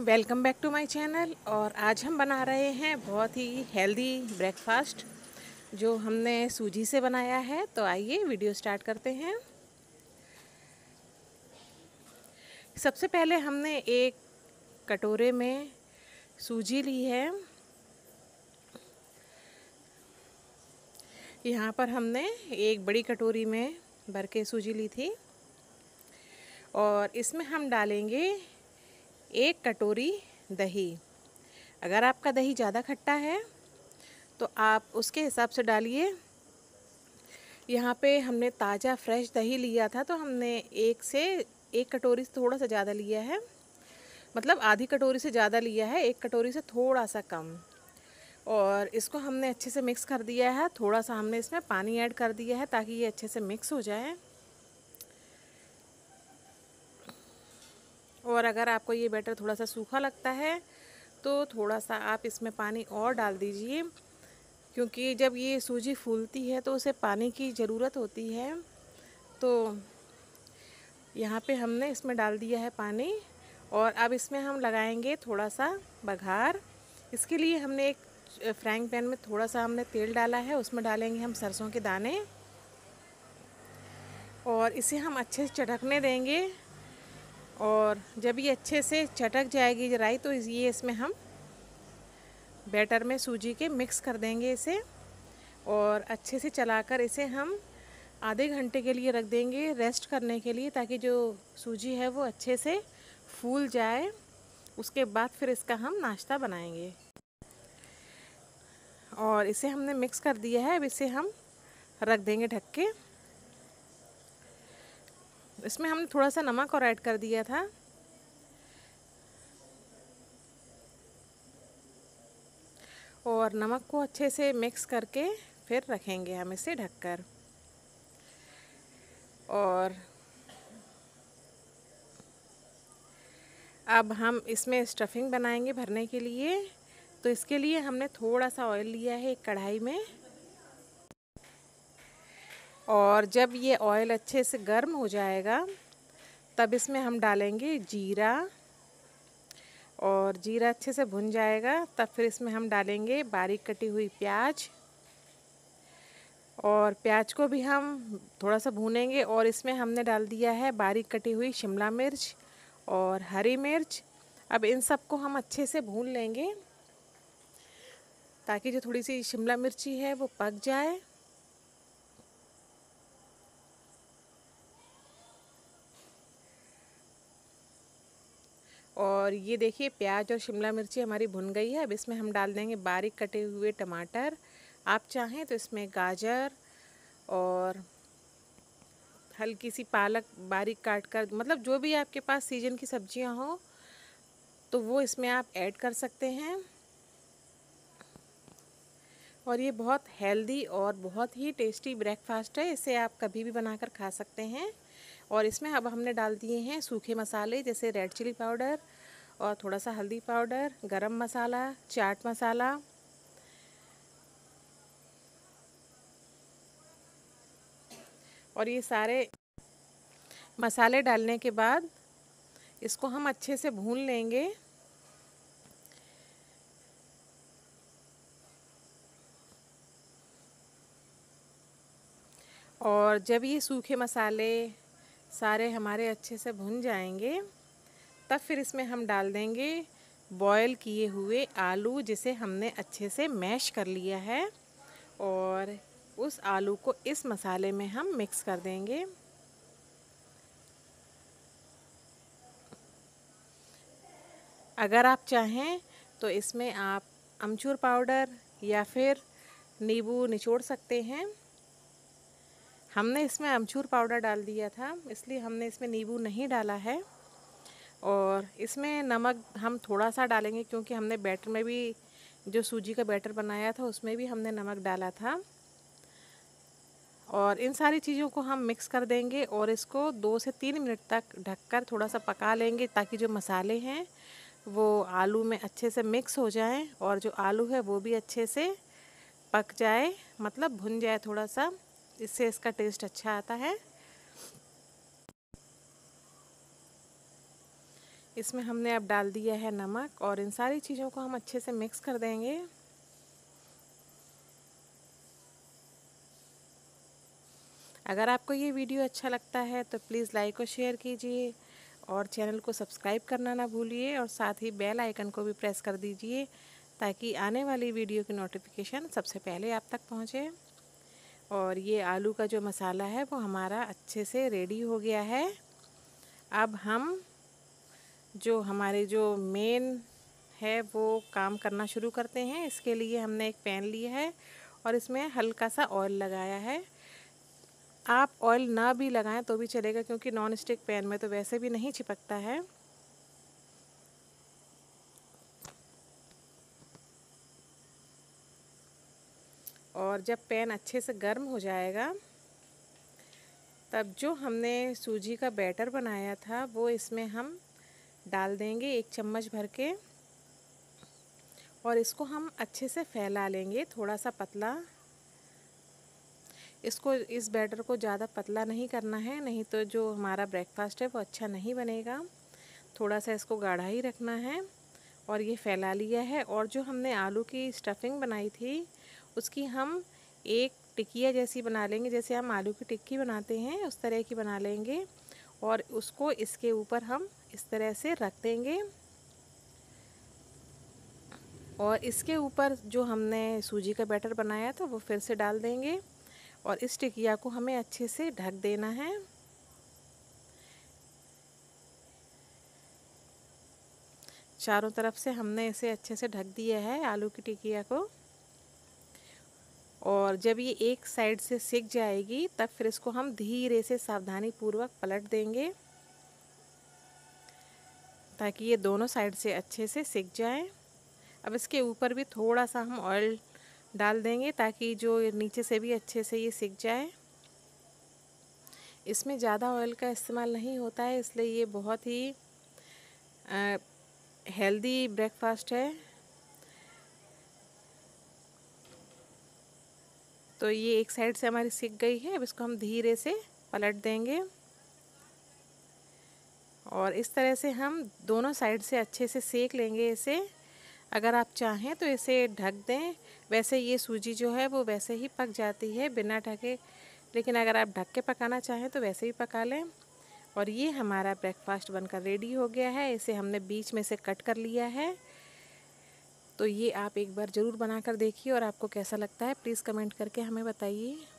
welcome back to my channel और आज हम बना रहे हैं बहुत ही हेल्दी ब्रेकफास्ट जो हमने सूजी से बनाया है तो आइए वीडियो स्टार्ट करते हैं सबसे पहले हमने एक कटोरे में सूजी ली है यहाँ पर हमने एक बड़ी कटोरी में भर के सूजी ली थी और इसमें हम डालेंगे एक कटोरी दही अगर आपका दही ज़्यादा खट्टा है तो आप उसके हिसाब से डालिए यहाँ पे हमने ताज़ा फ्रेश दही लिया था तो हमने एक से एक कटोरी से थोड़ा सा ज़्यादा लिया है मतलब आधी कटोरी से ज़्यादा लिया है एक कटोरी से थोड़ा सा कम और इसको हमने अच्छे से मिक्स कर दिया है थोड़ा सा हमने इसमें पानी ऐड कर दिया है ताकि ये अच्छे से मिक्स हो जाए और अगर आपको ये बैटर थोड़ा सा सूखा लगता है तो थोड़ा सा आप इसमें पानी और डाल दीजिए क्योंकि जब ये सूजी फूलती है तो उसे पानी की ज़रूरत होती है तो यहाँ पे हमने इसमें डाल दिया है पानी और अब इसमें हम लगाएंगे थोड़ा सा बघार इसके लिए हमने एक फ्राइंग पैन में थोड़ा सा हमने तेल डाला है उसमें डालेंगे हम सरसों के दाने और इसे हम अच्छे से चटकने देंगे और जब ये अच्छे से चटक जाएगी जराई तो ये इसमें हम बैटर में सूजी के मिक्स कर देंगे इसे और अच्छे से चलाकर इसे हम आधे घंटे के लिए रख देंगे रेस्ट करने के लिए ताकि जो सूजी है वो अच्छे से फूल जाए उसके बाद फिर इसका हम नाश्ता बनाएंगे और इसे हमने मिक्स कर दिया है अब इसे हम रख देंगे ढक के इसमें हमने थोड़ा सा नमक और ऐड कर दिया था और नमक को अच्छे से मिक्स करके फिर रखेंगे हम इसे ढककर और अब हम इसमें स्टफिंग बनाएंगे भरने के लिए तो इसके लिए हमने थोड़ा सा ऑयल लिया है एक कढ़ाई में और जब ये ऑयल अच्छे से गर्म हो जाएगा तब इसमें हम डालेंगे जीरा और जीरा अच्छे से भुन जाएगा तब फिर इसमें हम डालेंगे बारीक कटी हुई प्याज और प्याज को भी हम थोड़ा सा भूनेंगे और इसमें हमने डाल दिया है बारीक कटी हुई शिमला मिर्च और हरी मिर्च अब इन सबको हम अच्छे से भून लेंगे ताकि जो थोड़ी सी शिमला मिर्ची है वो पक जाए और ये देखिए प्याज और शिमला मिर्ची हमारी भुन गई है अब इसमें हम डाल देंगे बारीक कटे हुए टमाटर आप चाहें तो इसमें गाजर और हल्की सी पालक बारीक काट कर मतलब जो भी आपके पास सीजन की सब्जियां हो तो वो इसमें आप ऐड कर सकते हैं और ये बहुत हेल्दी और बहुत ही टेस्टी ब्रेकफास्ट है इसे आप कभी भी बनाकर खा सकते हैं और इसमें अब हमने डाल दिए हैं सूखे मसाले जैसे रेड चिली पाउडर और थोड़ा सा हल्दी पाउडर गरम मसाला चाट मसाला और ये सारे मसाले डालने के बाद इसको हम अच्छे से भून लेंगे और जब ये सूखे मसाले सारे हमारे अच्छे से भुन जाएंगे तब फिर इसमें हम डाल देंगे बॉयल किए हुए आलू जिसे हमने अच्छे से मैश कर लिया है और उस आलू को इस मसाले में हम मिक्स कर देंगे अगर आप चाहें तो इसमें आप अमचूर पाउडर या फिर नींबू निचोड़ सकते हैं हमने इसमें अमचूर पाउडर डाल दिया था इसलिए हमने इसमें नींबू नहीं डाला है और इसमें नमक हम थोड़ा सा डालेंगे क्योंकि हमने बैटर में भी जो सूजी का बैटर बनाया था उसमें भी हमने नमक डाला था और इन सारी चीज़ों को हम मिक्स कर देंगे और इसको दो से तीन मिनट तक ढककर थोड़ा सा पका लेंगे ताकि जो मसाले हैं वो आलू में अच्छे से मिक्स हो जाएं और जो आलू है वो भी अच्छे से पक जाए मतलब भुन जाए थोड़ा सा इससे इसका टेस्ट अच्छा आता है इसमें हमने अब डाल दिया है नमक और इन सारी चीज़ों को हम अच्छे से मिक्स कर देंगे अगर आपको ये वीडियो अच्छा लगता है तो प्लीज़ लाइक और शेयर कीजिए और चैनल को सब्सक्राइब करना ना भूलिए और साथ ही बेल आइकन को भी प्रेस कर दीजिए ताकि आने वाली वीडियो की नोटिफिकेशन सबसे पहले आप तक पहुँचे और ये आलू का जो मसाला है वो हमारा अच्छे से रेडी हो गया है अब हम जो हमारे जो मेन है वो काम करना शुरू करते हैं इसके लिए हमने एक पैन लिया है और इसमें हल्का सा ऑयल लगाया है आप ऑयल ना भी लगाएं तो भी चलेगा क्योंकि नॉन स्टिक पैन में तो वैसे भी नहीं चिपकता है और जब पैन अच्छे से गर्म हो जाएगा तब जो हमने सूजी का बैटर बनाया था वो इसमें हम डाल देंगे एक चम्मच भर के और इसको हम अच्छे से फैला लेंगे थोड़ा सा पतला इसको इस बैटर को ज़्यादा पतला नहीं करना है नहीं तो जो हमारा ब्रेकफास्ट है वो अच्छा नहीं बनेगा थोड़ा सा इसको गाढ़ा ही रखना है और ये फैला लिया है और जो हमने आलू की स्टफिंग बनाई थी उसकी हम एक टिकिया जैसी बना लेंगे जैसे हम आलू की टिक्की बनाते हैं उस तरह की बना लेंगे और उसको इसके ऊपर हम इस तरह से रख देंगे और इसके ऊपर जो हमने सूजी का बैटर बनाया था वो फिर से डाल देंगे और इस टिकिया को हमें अच्छे से ढक देना है चारों तरफ से हमने इसे अच्छे से ढक दिया है आलू की टिकिया को और जब ये एक साइड से सिक जाएगी तब फिर इसको हम धीरे से सावधानी पूर्वक पलट देंगे ताकि ये दोनों साइड से अच्छे से सिक जाए अब इसके ऊपर भी थोड़ा सा हम ऑयल डाल देंगे ताकि जो नीचे से भी अच्छे से ये सिक जाए इसमें ज़्यादा ऑयल का इस्तेमाल नहीं होता है इसलिए ये बहुत ही हेल्दी ब्रेकफास्ट है तो ये एक साइड से हमारी सीख गई है अब इसको हम धीरे से पलट देंगे और इस तरह से हम दोनों साइड से अच्छे से सेक लेंगे इसे अगर आप चाहें तो इसे ढक दें वैसे ये सूजी जो है वो वैसे ही पक जाती है बिना ढके लेकिन अगर आप ढक के पकाना चाहें तो वैसे ही पका लें और ये हमारा ब्रेकफास्ट बनकर रेडी हो गया है इसे हमने बीच में से कट कर लिया है तो ये आप एक बार ज़रूर बनाकर देखिए और आपको कैसा लगता है प्लीज़ कमेंट करके हमें बताइए